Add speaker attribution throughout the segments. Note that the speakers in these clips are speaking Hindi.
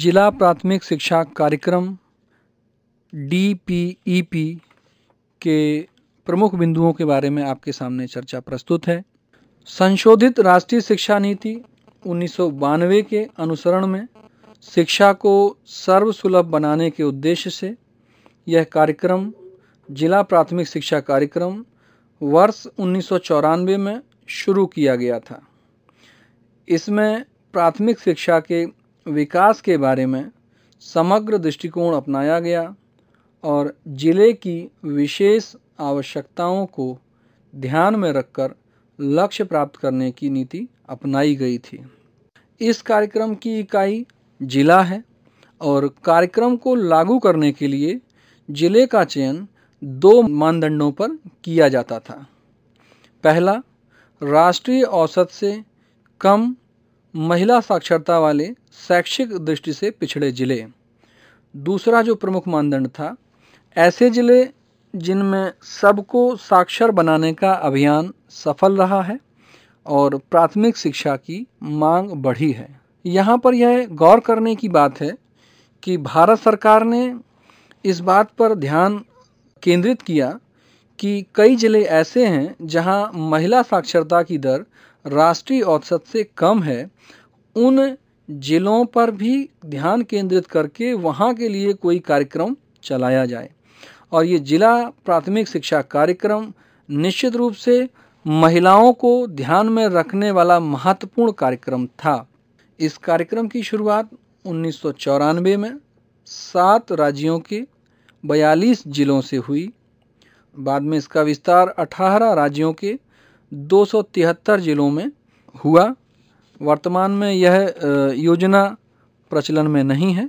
Speaker 1: जिला प्राथमिक शिक्षा कार्यक्रम डी पी ई पी के प्रमुख बिंदुओं के बारे में आपके सामने चर्चा प्रस्तुत है संशोधित राष्ट्रीय शिक्षा नीति उन्नीस के अनुसरण में शिक्षा को सर्वसुलभ बनाने के उद्देश्य से यह कार्यक्रम जिला प्राथमिक शिक्षा कार्यक्रम वर्ष उन्नीस में शुरू किया गया था इसमें प्राथमिक शिक्षा के विकास के बारे में समग्र दृष्टिकोण अपनाया गया और ज़िले की विशेष आवश्यकताओं को ध्यान में रखकर लक्ष्य प्राप्त करने की नीति अपनाई गई थी इस कार्यक्रम की इकाई जिला है और कार्यक्रम को लागू करने के लिए ज़िले का चयन दो मानदंडों पर किया जाता था पहला राष्ट्रीय औसत से कम महिला साक्षरता वाले शैक्षिक दृष्टि से पिछड़े ज़िले दूसरा जो प्रमुख मानदंड था ऐसे ज़िले जिनमें सबको साक्षर बनाने का अभियान सफल रहा है और प्राथमिक शिक्षा की मांग बढ़ी है यहाँ पर यह गौर करने की बात है कि भारत सरकार ने इस बात पर ध्यान केंद्रित किया कि कई ज़िले ऐसे हैं जहाँ महिला साक्षरता की दर राष्ट्रीय औसत से कम है उन जिलों पर भी ध्यान केंद्रित करके वहाँ के लिए कोई कार्यक्रम चलाया जाए और ये जिला प्राथमिक शिक्षा कार्यक्रम निश्चित रूप से महिलाओं को ध्यान में रखने वाला महत्वपूर्ण कार्यक्रम था इस कार्यक्रम की शुरुआत उन्नीस में सात राज्यों के बयालीस जिलों से हुई बाद में इसका विस्तार अठारह राज्यों के दो सौ तिहत्तर ज़िलों में हुआ वर्तमान में यह योजना प्रचलन में नहीं है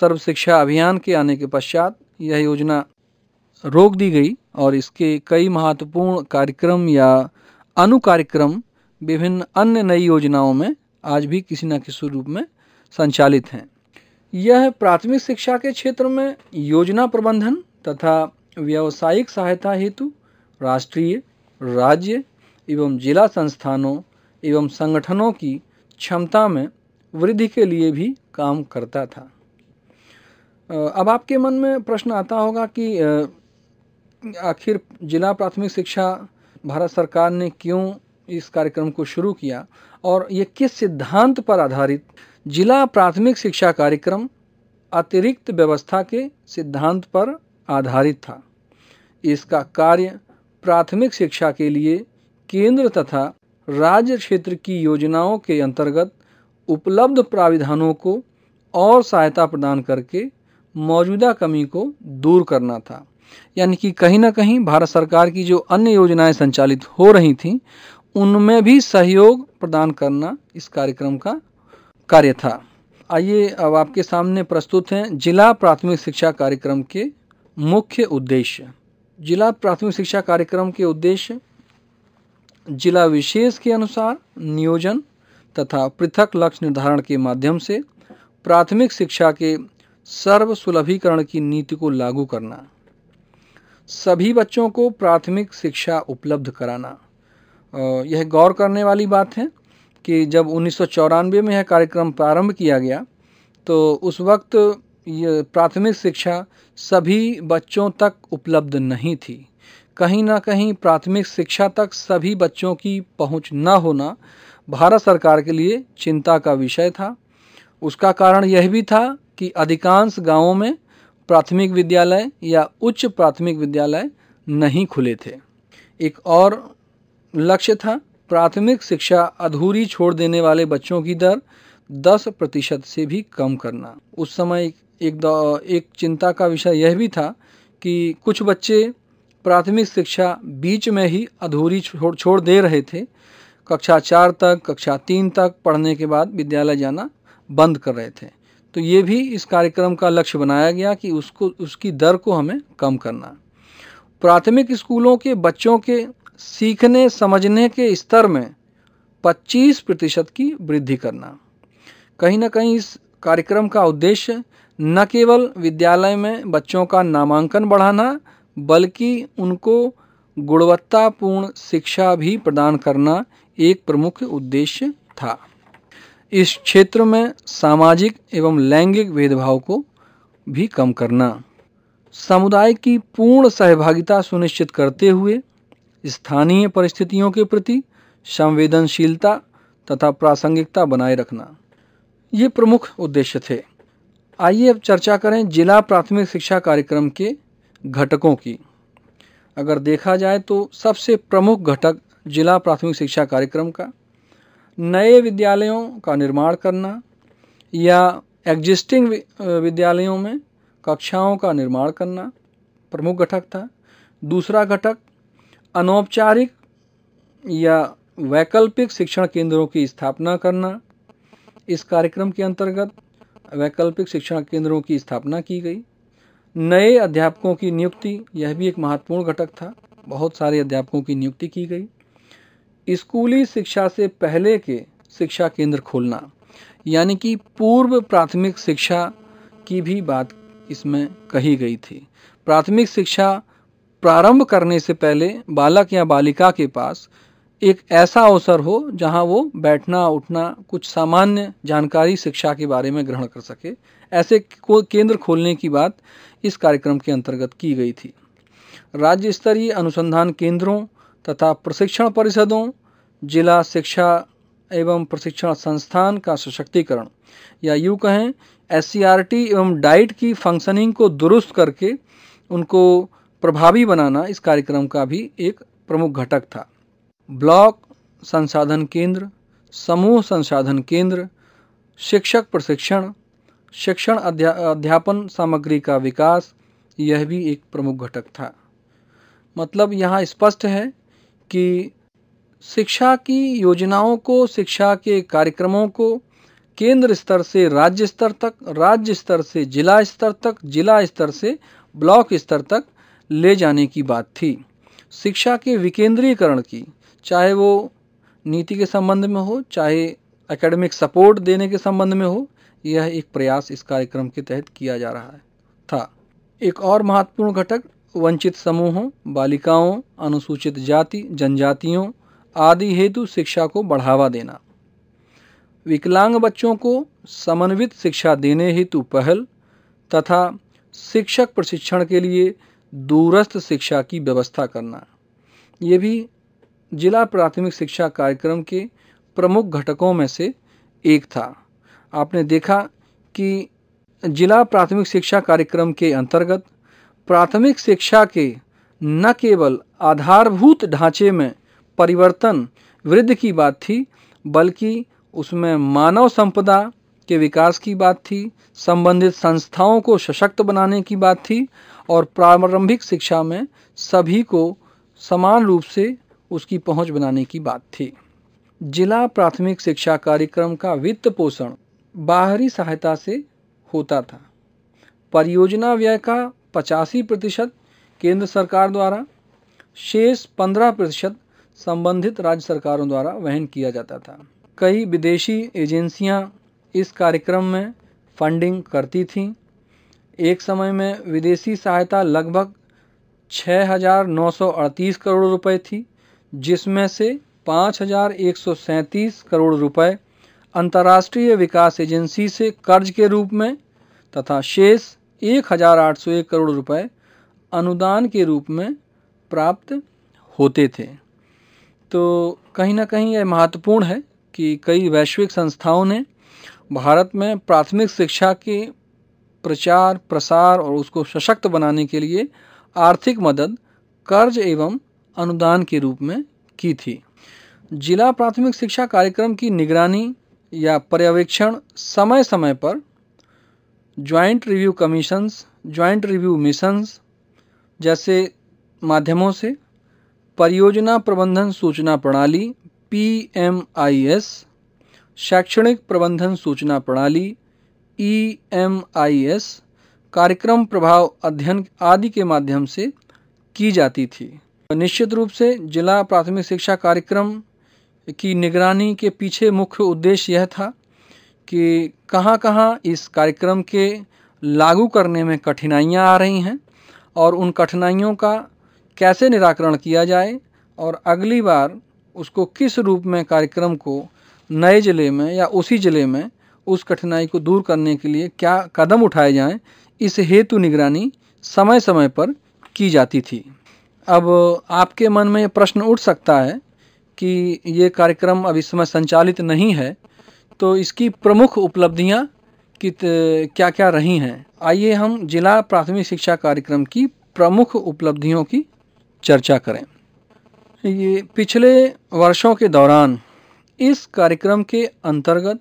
Speaker 1: सर्व शिक्षा अभियान के आने के पश्चात यह योजना रोक दी गई और इसके कई महत्वपूर्ण कार्यक्रम या अनुकार्यक्रम विभिन्न अन्य नई योजनाओं में आज भी किसी न किसी रूप में संचालित हैं यह प्राथमिक शिक्षा के क्षेत्र में योजना प्रबंधन तथा व्यावसायिक सहायता हेतु राष्ट्रीय राज्य एवं जिला संस्थानों एवं संगठनों की क्षमता में वृद्धि के लिए भी काम करता था अब आपके मन में प्रश्न आता होगा कि आखिर जिला प्राथमिक शिक्षा भारत सरकार ने क्यों इस कार्यक्रम को शुरू किया और ये किस सिद्धांत पर आधारित जिला प्राथमिक शिक्षा कार्यक्रम अतिरिक्त व्यवस्था के सिद्धांत पर आधारित था इसका कार्य प्राथमिक शिक्षा के लिए केंद्र तथा राज्य क्षेत्र की योजनाओं के अंतर्गत उपलब्ध प्राविधानों को और सहायता प्रदान करके मौजूदा कमी को दूर करना था यानी कि कहीं ना कहीं भारत सरकार की जो अन्य योजनाएं संचालित हो रही थीं उनमें भी सहयोग प्रदान करना इस कार्यक्रम का कार्य था आइए अब आपके सामने प्रस्तुत हैं जिला प्राथमिक शिक्षा कार्यक्रम के मुख्य उद्देश्य जिला प्राथमिक शिक्षा कार्यक्रम के उद्देश्य जिला विशेष के अनुसार नियोजन तथा पृथक लक्ष्य निर्धारण के माध्यम से प्राथमिक शिक्षा के सर्वसुलभीकरण की नीति को लागू करना सभी बच्चों को प्राथमिक शिक्षा उपलब्ध कराना यह गौर करने वाली बात है कि जब उन्नीस में यह कार्यक्रम प्रारंभ किया गया तो उस वक्त ये प्राथमिक शिक्षा सभी बच्चों तक उपलब्ध नहीं थी कहीं ना कहीं प्राथमिक शिक्षा तक सभी बच्चों की पहुंच न होना भारत सरकार के लिए चिंता का विषय था उसका कारण यह भी था कि अधिकांश गांवों में प्राथमिक विद्यालय या उच्च प्राथमिक विद्यालय नहीं खुले थे एक और लक्ष्य था प्राथमिक शिक्षा अधूरी छोड़ देने वाले बच्चों की दर 10 प्रतिशत से भी कम करना उस समय एक एक, एक चिंता का विषय यह भी था कि कुछ बच्चे प्राथमिक शिक्षा बीच में ही अधूरी छोड़ छोड़ दे रहे थे कक्षा चार तक कक्षा तीन तक पढ़ने के बाद विद्यालय जाना बंद कर रहे थे तो ये भी इस कार्यक्रम का लक्ष्य बनाया गया कि उसको उसकी दर को हमें कम करना प्राथमिक स्कूलों के बच्चों के सीखने समझने के स्तर में 25 प्रतिशत की वृद्धि करना कहीं ना कहीं इस कार्यक्रम का उद्देश्य न केवल विद्यालय में बच्चों का नामांकन बढ़ाना बल्कि उनको गुणवत्तापूर्ण शिक्षा भी प्रदान करना एक प्रमुख उद्देश्य था इस क्षेत्र में सामाजिक एवं लैंगिक भेदभाव को भी कम करना समुदाय की पूर्ण सहभागिता सुनिश्चित करते हुए स्थानीय परिस्थितियों के प्रति संवेदनशीलता तथा प्रासंगिकता बनाए रखना ये प्रमुख उद्देश्य थे आइए अब चर्चा करें जिला प्राथमिक शिक्षा कार्यक्रम के घटकों की अगर देखा जाए तो सबसे प्रमुख घटक जिला प्राथमिक शिक्षा कार्यक्रम का नए विद्यालयों का निर्माण करना या एग्जिस्टिंग विद्यालयों में कक्षाओं का निर्माण करना प्रमुख घटक था दूसरा घटक अनौपचारिक या वैकल्पिक शिक्षण केंद्रों की स्थापना करना इस कार्यक्रम के अंतर्गत वैकल्पिक शिक्षण केंद्रों की स्थापना की गई नए अध्यापकों की नियुक्ति यह भी एक महत्वपूर्ण घटक था बहुत सारे अध्यापकों की नियुक्ति की गई स्कूली शिक्षा से पहले के शिक्षा केंद्र खोलना यानी कि पूर्व प्राथमिक शिक्षा की भी बात इसमें कही गई थी प्राथमिक शिक्षा प्रारंभ करने से पहले बालक या बालिका के पास एक ऐसा अवसर हो जहां वो बैठना उठना कुछ सामान्य जानकारी शिक्षा के बारे में ग्रहण कर सके ऐसे को केंद्र खोलने की बात इस कार्यक्रम के अंतर्गत की गई थी राज्य स्तरीय अनुसंधान केंद्रों तथा प्रशिक्षण परिषदों जिला शिक्षा एवं प्रशिक्षण संस्थान का सशक्तिकरण या यूँ कहें एस एवं डाइट की फंक्शनिंग को दुरुस्त करके उनको प्रभावी बनाना इस कार्यक्रम का भी एक प्रमुख घटक था ब्लॉक संसाधन केंद्र समूह संसाधन केंद्र शिक्षक प्रशिक्षण शिक्षण अध्या अध्यापन सामग्री का विकास यह भी एक प्रमुख घटक था मतलब यहाँ स्पष्ट है कि शिक्षा की योजनाओं को शिक्षा के कार्यक्रमों को केंद्र स्तर से राज्य स्तर तक राज्य स्तर से जिला स्तर तक जिला स्तर से ब्लॉक स्तर तक ले जाने की बात थी शिक्षा के विकेंद्रीकरण की चाहे वो नीति के संबंध में हो चाहे एकेडमिक सपोर्ट देने के संबंध में हो यह एक प्रयास इस कार्यक्रम के तहत किया जा रहा है था एक और महत्वपूर्ण घटक वंचित समूहों बालिकाओं अनुसूचित जाति जनजातियों आदि हेतु शिक्षा को बढ़ावा देना विकलांग बच्चों को समन्वित शिक्षा देने हेतु पहल तथा शिक्षक प्रशिक्षण के लिए दूरस्थ शिक्षा की व्यवस्था करना ये भी जिला प्राथमिक शिक्षा कार्यक्रम के प्रमुख घटकों में से एक था आपने देखा कि जिला प्राथमिक शिक्षा कार्यक्रम के अंतर्गत प्राथमिक शिक्षा के न केवल आधारभूत ढांचे में परिवर्तन वृद्धि की बात थी बल्कि उसमें मानव संपदा के विकास की बात थी संबंधित संस्थाओं को सशक्त बनाने की बात थी और प्रारंभिक शिक्षा में सभी को समान रूप से उसकी पहुंच बनाने की बात थी जिला प्राथमिक शिक्षा कार्यक्रम का वित्त पोषण बाहरी सहायता से होता था परियोजना व्यय का पचासी प्रतिशत केंद्र सरकार द्वारा शेष पंद्रह प्रतिशत संबंधित राज्य सरकारों द्वारा वहन किया जाता था कई विदेशी एजेंसियां इस कार्यक्रम में फंडिंग करती थीं एक समय में विदेशी सहायता लगभग 6,938 करोड़ रुपए थी जिसमें से 5,137 करोड़ रुपए अंतर्राष्ट्रीय विकास एजेंसी से कर्ज के रूप में तथा शेष एक हजार आठ सौ एक करोड़ रुपए अनुदान के रूप में प्राप्त होते थे तो कहीं ना कहीं यह महत्वपूर्ण है कि कई वैश्विक संस्थाओं ने भारत में प्राथमिक शिक्षा के प्रचार प्रसार और उसको सशक्त बनाने के लिए आर्थिक मदद कर्ज एवं अनुदान के रूप में की थी जिला प्राथमिक शिक्षा कार्यक्रम की निगरानी या पर्यवेक्षण समय समय पर joint review commissions joint review missions जैसे माध्यमों से परियोजना प्रबंधन सूचना प्रणाली पी एम आई एस शैक्षणिक प्रबंधन सूचना प्रणाली ई एम आई एस कार्यक्रम प्रभाव अध्ययन आदि के माध्यम से की जाती थी निश्चित रूप से जिला प्राथमिक शिक्षा कार्यक्रम की निगरानी के पीछे मुख्य उद्देश्य यह था कि कहाँ कहाँ इस कार्यक्रम के लागू करने में कठिनाइयाँ आ रही हैं और उन कठिनाइयों का कैसे निराकरण किया जाए और अगली बार उसको किस रूप में कार्यक्रम को नए ज़िले में या उसी ज़िले में उस कठिनाई को दूर करने के लिए क्या कदम उठाए जाएं इस हेतु निगरानी समय समय पर की जाती थी अब आपके मन में ये प्रश्न उठ सकता है कि ये कार्यक्रम अब इस समय संचालित नहीं है तो इसकी प्रमुख उपलब्धियाँ कित क्या क्या रही हैं आइए हम जिला प्राथमिक शिक्षा कार्यक्रम की प्रमुख उपलब्धियों की चर्चा करें ये पिछले वर्षों के दौरान इस कार्यक्रम के अंतर्गत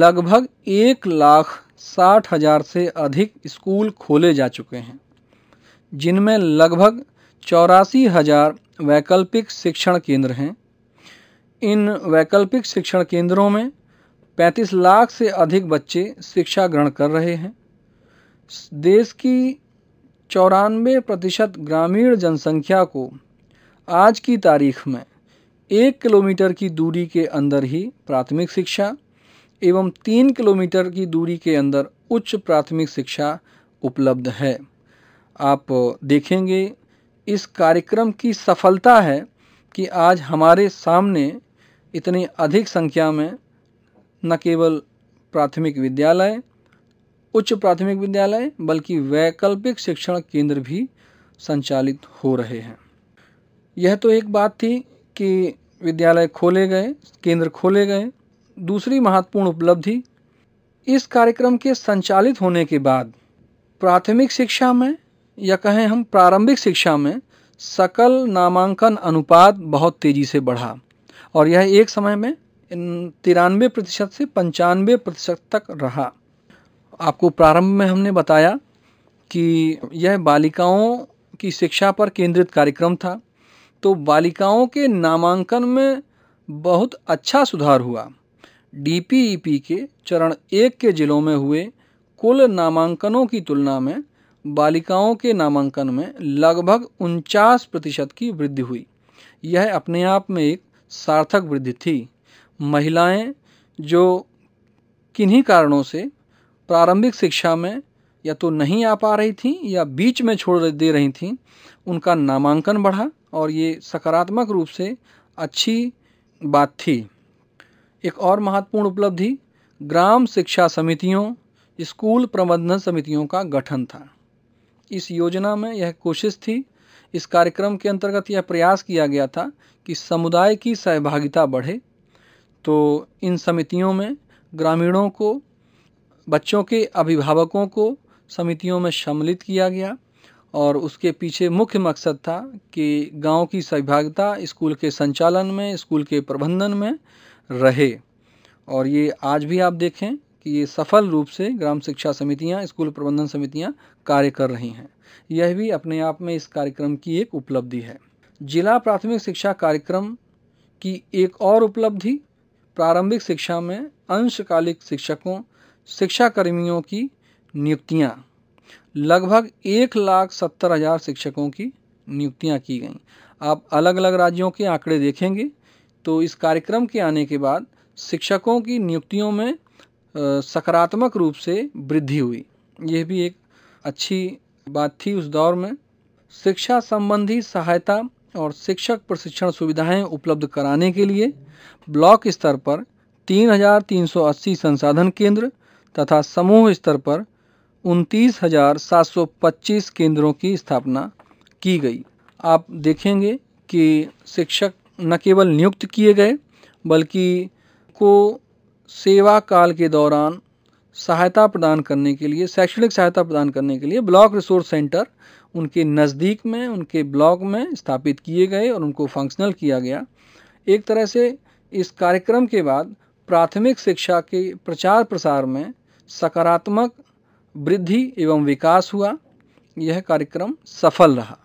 Speaker 1: लगभग एक लाख साठ हजार से अधिक स्कूल खोले जा चुके हैं जिनमें लगभग चौरासी हजार वैकल्पिक शिक्षण केंद्र हैं इन वैकल्पिक शिक्षण केंद्रों में 35 लाख से अधिक बच्चे शिक्षा ग्रहण कर रहे हैं देश की चौरानवे प्रतिशत ग्रामीण जनसंख्या को आज की तारीख में एक किलोमीटर की दूरी के अंदर ही प्राथमिक शिक्षा एवं तीन किलोमीटर की दूरी के अंदर उच्च प्राथमिक शिक्षा उपलब्ध है आप देखेंगे इस कार्यक्रम की सफलता है कि आज हमारे सामने इतनी अधिक संख्या में न केवल प्राथमिक विद्यालय उच्च प्राथमिक विद्यालय बल्कि वैकल्पिक शिक्षण केंद्र भी संचालित हो रहे हैं यह तो एक बात थी कि विद्यालय खोले गए केंद्र खोले गए दूसरी महत्वपूर्ण उपलब्धि इस कार्यक्रम के संचालित होने के बाद प्राथमिक शिक्षा में या कहें हम प्रारंभिक शिक्षा में सकल नामांकन अनुपात बहुत तेज़ी से बढ़ा और यह एक समय में तिरानवे प्रतिशत से पंचानवे प्रतिशत तक रहा आपको प्रारंभ में हमने बताया कि यह बालिकाओं की शिक्षा पर केंद्रित कार्यक्रम था तो बालिकाओं के नामांकन में बहुत अच्छा सुधार हुआ डीपीईपी e के चरण एक के जिलों में हुए कुल नामांकनों की तुलना में बालिकाओं के नामांकन में लगभग उनचास प्रतिशत की वृद्धि हुई यह अपने आप में एक सार्थक वृद्धि थी महिलाएं जो किन्हीं कारणों से प्रारंभिक शिक्षा में या तो नहीं आ पा रही थीं या बीच में छोड़ दे रही थीं उनका नामांकन बढ़ा और ये सकारात्मक रूप से अच्छी बात थी एक और महत्वपूर्ण उपलब्धि ग्राम शिक्षा समितियों स्कूल प्रबंधन समितियों का गठन था इस योजना में यह कोशिश थी इस कार्यक्रम के अंतर्गत यह प्रयास किया गया था कि समुदाय की सहभागिता बढ़े तो इन समितियों में ग्रामीणों को बच्चों के अभिभावकों को समितियों में सम्मिलित किया गया और उसके पीछे मुख्य मकसद था कि गांव की सहभागिता स्कूल के संचालन में स्कूल के प्रबंधन में रहे और ये आज भी आप देखें कि ये सफल रूप से ग्राम शिक्षा समितियां स्कूल प्रबंधन समितियां कार्य कर रही हैं यह भी अपने आप में इस कार्यक्रम की एक उपलब्धि है जिला प्राथमिक शिक्षा कार्यक्रम की एक और उपलब्धि प्रारंभिक शिक्षा में अंशकालिक शिक्षकों शिक्षा कर्मियों की नियुक्तियाँ लगभग एक लाख सत्तर हज़ार शिक्षकों की नियुक्तियाँ की गई आप अलग अलग राज्यों के आंकड़े देखेंगे तो इस कार्यक्रम के आने के बाद शिक्षकों की नियुक्तियों में सकारात्मक रूप से वृद्धि हुई यह भी एक अच्छी बात थी उस दौर में शिक्षा संबंधी सहायता और शिक्षक प्रशिक्षण सुविधाएं उपलब्ध कराने के लिए ब्लॉक स्तर पर 3,380 संसाधन केंद्र तथा समूह स्तर पर उनतीस केंद्रों की स्थापना की गई आप देखेंगे कि शिक्षक न केवल नियुक्त किए गए बल्कि को सेवा काल के दौरान सहायता प्रदान करने के लिए शैक्षणिक सहायता प्रदान करने के लिए ब्लॉक रिसोर्स सेंटर उनके नज़दीक में उनके ब्लॉक में स्थापित किए गए और उनको फंक्शनल किया गया एक तरह से इस कार्यक्रम के बाद प्राथमिक शिक्षा के प्रचार प्रसार में सकारात्मक वृद्धि एवं विकास हुआ यह कार्यक्रम सफल रहा